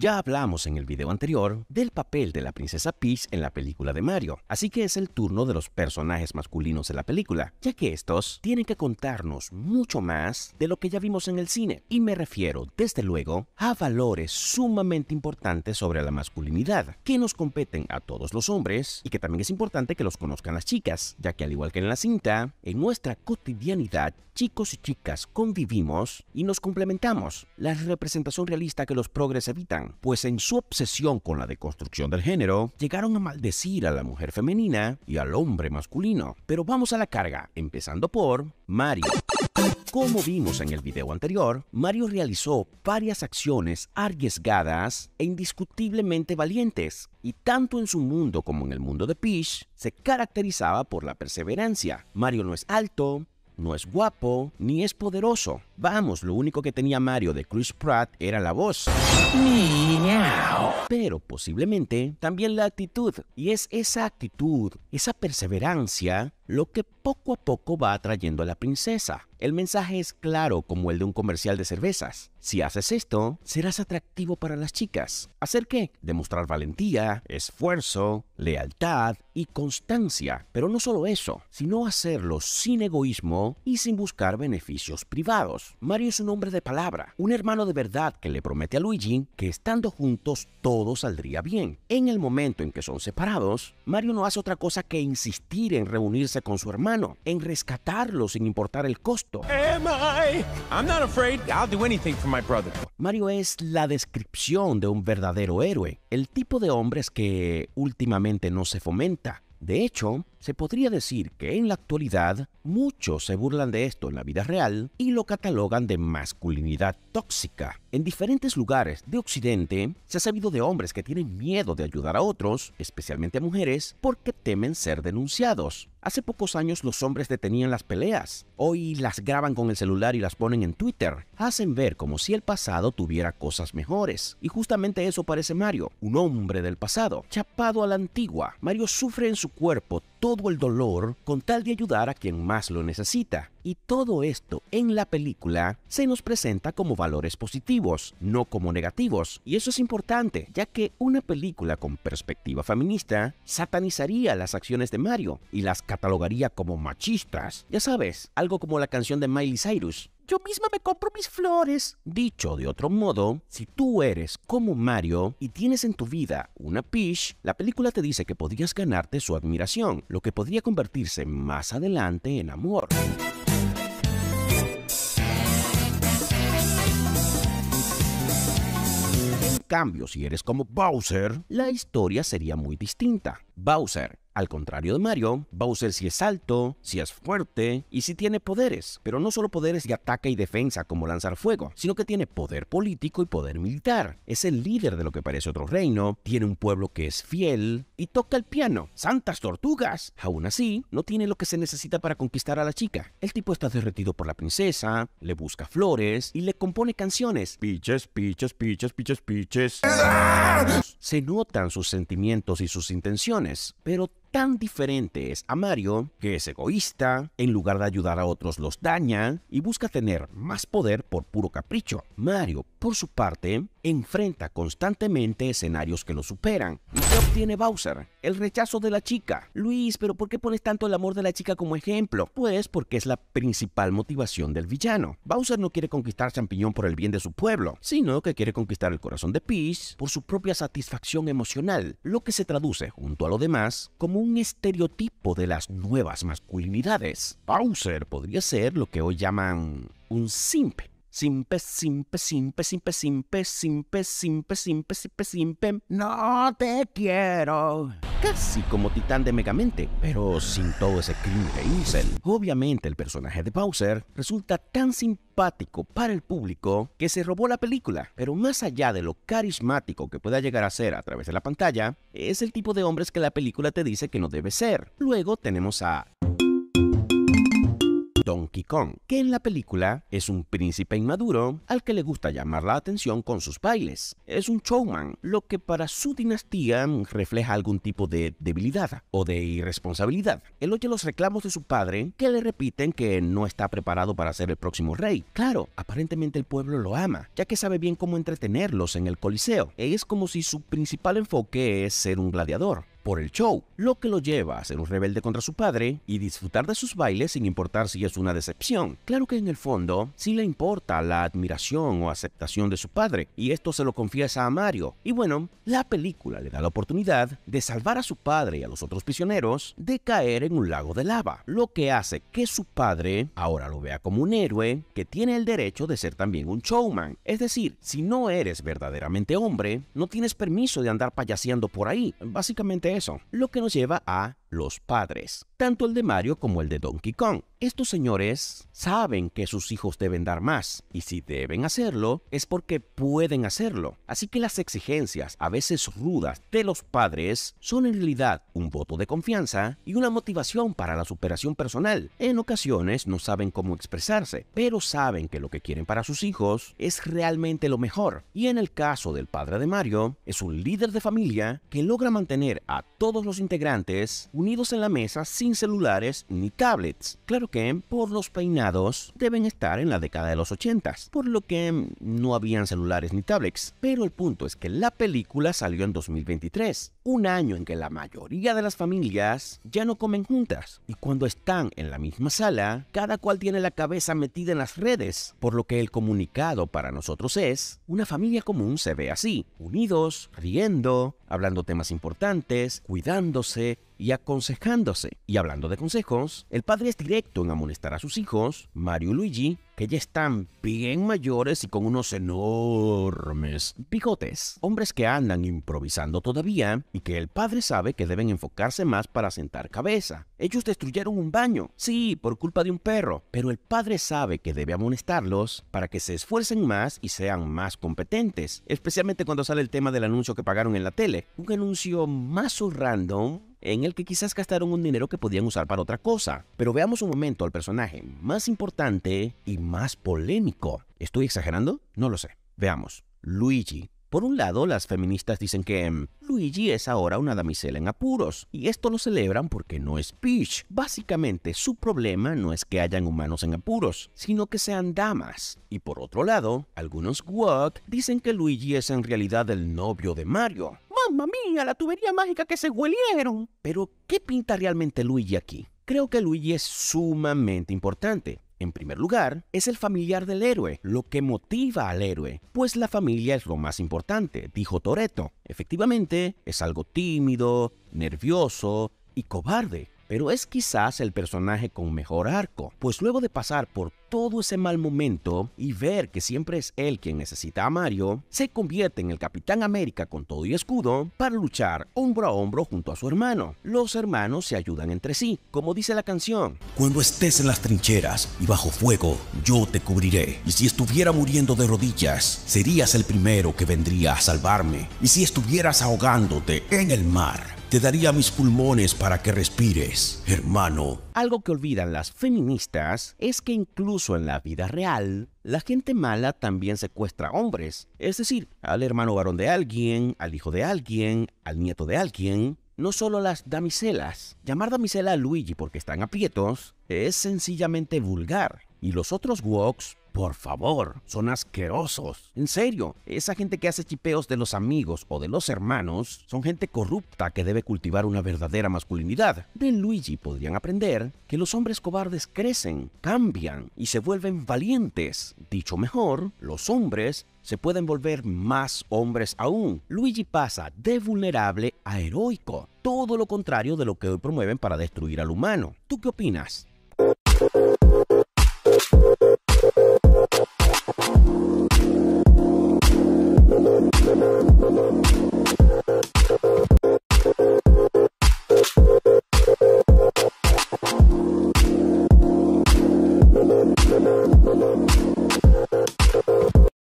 Ya hablamos en el video anterior del papel de la princesa Peach en la película de Mario, así que es el turno de los personajes masculinos de la película, ya que estos tienen que contarnos mucho más de lo que ya vimos en el cine, y me refiero, desde luego, a valores sumamente importantes sobre la masculinidad, que nos competen a todos los hombres y que también es importante que los conozcan las chicas, ya que al igual que en la cinta, en nuestra cotidianidad, chicos y chicas convivimos y nos complementamos, la representación realista que los progres evitan pues en su obsesión con la deconstrucción del género, llegaron a maldecir a la mujer femenina y al hombre masculino. Pero vamos a la carga, empezando por Mario. Como vimos en el video anterior, Mario realizó varias acciones arriesgadas e indiscutiblemente valientes, y tanto en su mundo como en el mundo de Peach, se caracterizaba por la perseverancia. Mario no es alto, no es guapo, ni es poderoso, Vamos, lo único que tenía Mario de Chris Pratt era la voz. Pero posiblemente también la actitud. Y es esa actitud, esa perseverancia, lo que poco a poco va atrayendo a la princesa. El mensaje es claro como el de un comercial de cervezas. Si haces esto, serás atractivo para las chicas. ¿Hacer qué? Demostrar valentía, esfuerzo, lealtad y constancia. Pero no solo eso, sino hacerlo sin egoísmo y sin buscar beneficios privados. Mario es un hombre de palabra, un hermano de verdad que le promete a Luigi que estando juntos todo saldría bien. En el momento en que son separados, Mario no hace otra cosa que insistir en reunirse con su hermano, en rescatarlo sin importar el costo. Mario es la descripción de un verdadero héroe, el tipo de hombres que últimamente no se fomenta. De hecho, se podría decir que en la actualidad muchos se burlan de esto en la vida real y lo catalogan de masculinidad tóxica. En diferentes lugares de Occidente se ha sabido de hombres que tienen miedo de ayudar a otros, especialmente a mujeres, porque temen ser denunciados. Hace pocos años los hombres detenían las peleas, hoy las graban con el celular y las ponen en Twitter. Hacen ver como si el pasado tuviera cosas mejores. Y justamente eso parece Mario, un hombre del pasado, chapado a la antigua. Mario sufre en su cuerpo todo todo el dolor con tal de ayudar a quien más lo necesita. Y todo esto en la película se nos presenta como valores positivos, no como negativos. Y eso es importante, ya que una película con perspectiva feminista satanizaría las acciones de Mario y las catalogaría como machistas. Ya sabes, algo como la canción de Miley Cyrus, yo misma me compro mis flores. Dicho de otro modo, si tú eres como Mario y tienes en tu vida una Peach, la película te dice que podrías ganarte su admiración, lo que podría convertirse más adelante en amor. En cambio, si eres como Bowser, la historia sería muy distinta. Bowser al contrario de Mario, Bowser sí es alto, si es fuerte y si tiene poderes, pero no solo poderes de ataque y defensa como lanzar fuego, sino que tiene poder político y poder militar. Es el líder de lo que parece otro reino, tiene un pueblo que es fiel y toca el piano. ¡Santas tortugas! Aún así, no tiene lo que se necesita para conquistar a la chica. El tipo está derretido por la princesa, le busca flores y le compone canciones. Piches, piches, piches, piches, piches. Se notan sus sentimientos y sus intenciones, pero tan diferente es a Mario, que es egoísta, en lugar de ayudar a otros los daña y busca tener más poder por puro capricho. Mario, por su parte, enfrenta constantemente escenarios que lo superan. ¿Y qué obtiene Bowser? El rechazo de la chica. Luis, ¿pero por qué pones tanto el amor de la chica como ejemplo? Pues porque es la principal motivación del villano. Bowser no quiere conquistar Champiñón por el bien de su pueblo, sino que quiere conquistar el corazón de Peach por su propia satisfacción emocional, lo que se traduce, junto a lo demás, como un estereotipo de las nuevas masculinidades. Bowser podría ser lo que hoy llaman un simp, Simpe, simpe, simpe, simpe, simpe, simpe, simpe, simpe, simpe, simpe, no te quiero. Casi como Titán de Megamente, pero sin todo ese crimen de Incel. Obviamente el personaje de Bowser resulta tan simpático para el público que se robó la película, pero más allá de lo carismático que pueda llegar a ser a través de la pantalla, es el tipo de hombres que la película te dice que no debe ser. Luego tenemos a Donkey Kong, que en la película es un príncipe inmaduro al que le gusta llamar la atención con sus bailes. Es un showman, lo que para su dinastía refleja algún tipo de debilidad o de irresponsabilidad. Él oye los reclamos de su padre que le repiten que no está preparado para ser el próximo rey. Claro, aparentemente el pueblo lo ama, ya que sabe bien cómo entretenerlos en el Coliseo. Es como si su principal enfoque es ser un gladiador por el show, lo que lo lleva a ser un rebelde contra su padre y disfrutar de sus bailes sin importar si es una decepción. Claro que en el fondo sí le importa la admiración o aceptación de su padre, y esto se lo confiesa a Mario. Y bueno, la película le da la oportunidad de salvar a su padre y a los otros prisioneros de caer en un lago de lava, lo que hace que su padre ahora lo vea como un héroe que tiene el derecho de ser también un showman. Es decir, si no eres verdaderamente hombre, no tienes permiso de andar payaseando por ahí. Básicamente lo que nos lleva a los padres, tanto el de Mario como el de Donkey Kong. Estos señores saben que sus hijos deben dar más, y si deben hacerlo, es porque pueden hacerlo. Así que las exigencias, a veces rudas, de los padres son en realidad un voto de confianza y una motivación para la superación personal. En ocasiones no saben cómo expresarse, pero saben que lo que quieren para sus hijos es realmente lo mejor. Y en el caso del padre de Mario, es un líder de familia que logra mantener a todos los integrantes unidos en la mesa sin celulares ni tablets. Claro que por los peinados deben estar en la década de los 80, por lo que no habían celulares ni tablets. Pero el punto es que la película salió en 2023, un año en que la mayoría de las familias ya no comen juntas y cuando están en la misma sala, cada cual tiene la cabeza metida en las redes, por lo que el comunicado para nosotros es, una familia común se ve así, unidos, riendo, hablando temas importantes, cuidándose, y aconsejándose. Y hablando de consejos, el padre es directo en amonestar a sus hijos, Mario y Luigi, que ya están bien mayores y con unos enormes bigotes. Hombres que andan improvisando todavía y que el padre sabe que deben enfocarse más para sentar cabeza. Ellos destruyeron un baño, sí, por culpa de un perro, pero el padre sabe que debe amonestarlos para que se esfuercen más y sean más competentes, especialmente cuando sale el tema del anuncio que pagaron en la tele. Un anuncio más random en el que quizás gastaron un dinero que podían usar para otra cosa. Pero veamos un momento al personaje más importante y más polémico. ¿Estoy exagerando? No lo sé. Veamos. Luigi, por un lado, las feministas dicen que mm, Luigi es ahora una damisela en apuros, y esto lo celebran porque no es Peach. Básicamente, su problema no es que hayan humanos en apuros, sino que sean damas. Y por otro lado, algunos Wok dicen que Luigi es en realidad el novio de Mario, mamma mía, la tubería mágica que se huelieron. Pero, ¿qué pinta realmente Luigi aquí? Creo que Luigi es sumamente importante. En primer lugar, es el familiar del héroe, lo que motiva al héroe, pues la familia es lo más importante, dijo Toreto. Efectivamente, es algo tímido, nervioso y cobarde, pero es quizás el personaje con mejor arco, pues luego de pasar por todo ese mal momento y ver que siempre es él quien necesita a Mario, se convierte en el Capitán América con todo y escudo para luchar hombro a hombro junto a su hermano. Los hermanos se ayudan entre sí, como dice la canción. Cuando estés en las trincheras y bajo fuego, yo te cubriré. Y si estuviera muriendo de rodillas, serías el primero que vendría a salvarme. Y si estuvieras ahogándote en el mar, te daría mis pulmones para que respires, hermano. Algo que olvidan las feministas es que incluso en la vida real, la gente mala también secuestra hombres. Es decir, al hermano varón de alguien, al hijo de alguien, al nieto de alguien. No solo las damiselas. Llamar damisela a Luigi porque están aprietos es sencillamente vulgar. Y los otros woks por favor, son asquerosos. En serio, esa gente que hace chipeos de los amigos o de los hermanos son gente corrupta que debe cultivar una verdadera masculinidad. De Luigi podrían aprender que los hombres cobardes crecen, cambian y se vuelven valientes. Dicho mejor, los hombres se pueden volver más hombres aún. Luigi pasa de vulnerable a heroico, todo lo contrario de lo que hoy promueven para destruir al humano. ¿Tú qué opinas?